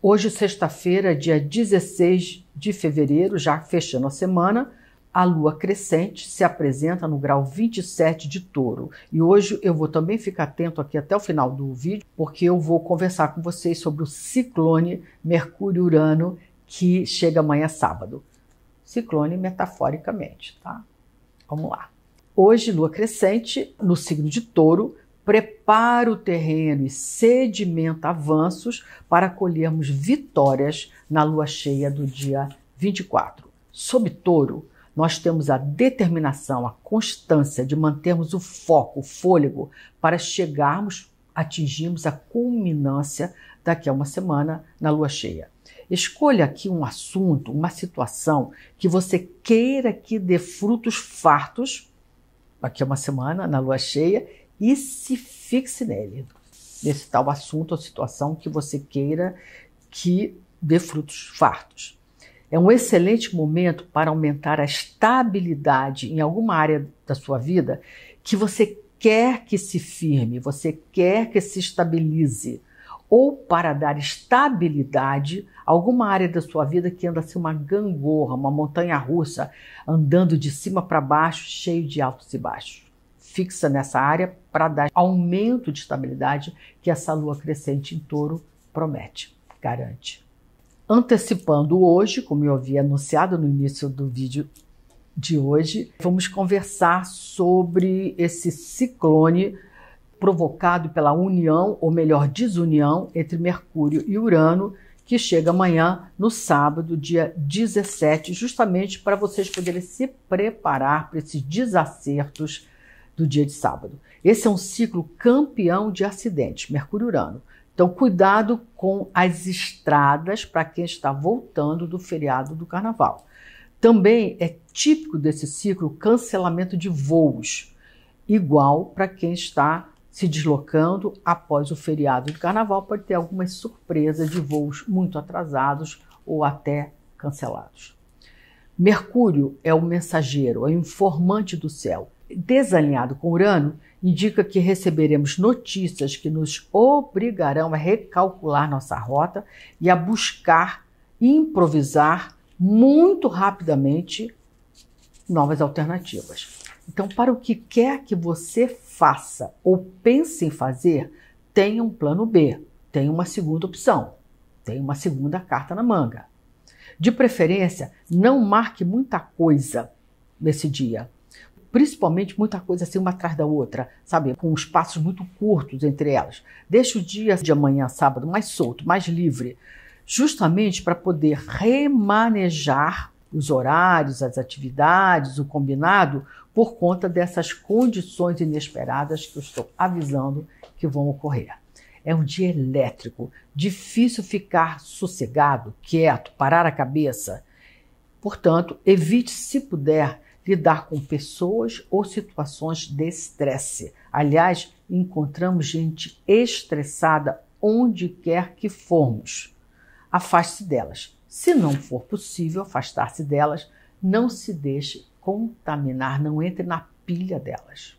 Hoje, sexta-feira, dia 16 de fevereiro, já fechando a semana, a lua crescente se apresenta no grau 27 de touro. E hoje eu vou também ficar atento aqui até o final do vídeo, porque eu vou conversar com vocês sobre o ciclone Mercúrio-Urano que chega amanhã sábado. Ciclone metaforicamente, tá? Vamos lá. Hoje, lua crescente no signo de touro, prepara o terreno e sedimenta avanços para colhermos vitórias na lua cheia do dia 24. Sob touro, nós temos a determinação, a constância de mantermos o foco, o fôlego, para chegarmos, atingirmos a culminância daqui a uma semana na lua cheia. Escolha aqui um assunto, uma situação que você queira que dê frutos fartos daqui a uma semana na lua cheia e se fixe nele, nesse tal assunto ou situação que você queira que dê frutos fartos. É um excelente momento para aumentar a estabilidade em alguma área da sua vida que você quer que se firme, você quer que se estabilize, ou para dar estabilidade a alguma área da sua vida que anda assim uma gangorra, uma montanha russa, andando de cima para baixo, cheio de altos e baixos fixa nessa área para dar aumento de estabilidade que essa lua crescente em touro promete, garante. Antecipando hoje, como eu havia anunciado no início do vídeo de hoje, vamos conversar sobre esse ciclone provocado pela união, ou melhor, desunião, entre Mercúrio e Urano, que chega amanhã, no sábado, dia 17, justamente para vocês poderem se preparar para esses desacertos do dia de sábado. Esse é um ciclo campeão de acidentes, Mercúrio-Urano. Então, cuidado com as estradas para quem está voltando do feriado do carnaval. Também é típico desse ciclo cancelamento de voos, igual para quem está se deslocando após o feriado do carnaval, pode ter algumas surpresas de voos muito atrasados ou até cancelados. Mercúrio é o mensageiro, é o informante do céu desalinhado com Urano indica que receberemos notícias que nos obrigarão a recalcular nossa rota e a buscar improvisar muito rapidamente novas alternativas. Então, para o que quer que você faça ou pense em fazer, tenha um plano B, tenha uma segunda opção, tenha uma segunda carta na manga. De preferência, não marque muita coisa nesse dia, principalmente muita coisa assim uma atrás da outra, sabe? Com espaços muito curtos entre elas. Deixa o dia de amanhã, sábado, mais solto, mais livre, justamente para poder remanejar os horários, as atividades, o combinado, por conta dessas condições inesperadas que eu estou avisando que vão ocorrer. É um dia elétrico, difícil ficar sossegado, quieto, parar a cabeça. Portanto, evite, se puder, lidar com pessoas ou situações de estresse. Aliás, encontramos gente estressada onde quer que formos. Afaste-se delas. Se não for possível afastar-se delas, não se deixe contaminar, não entre na pilha delas.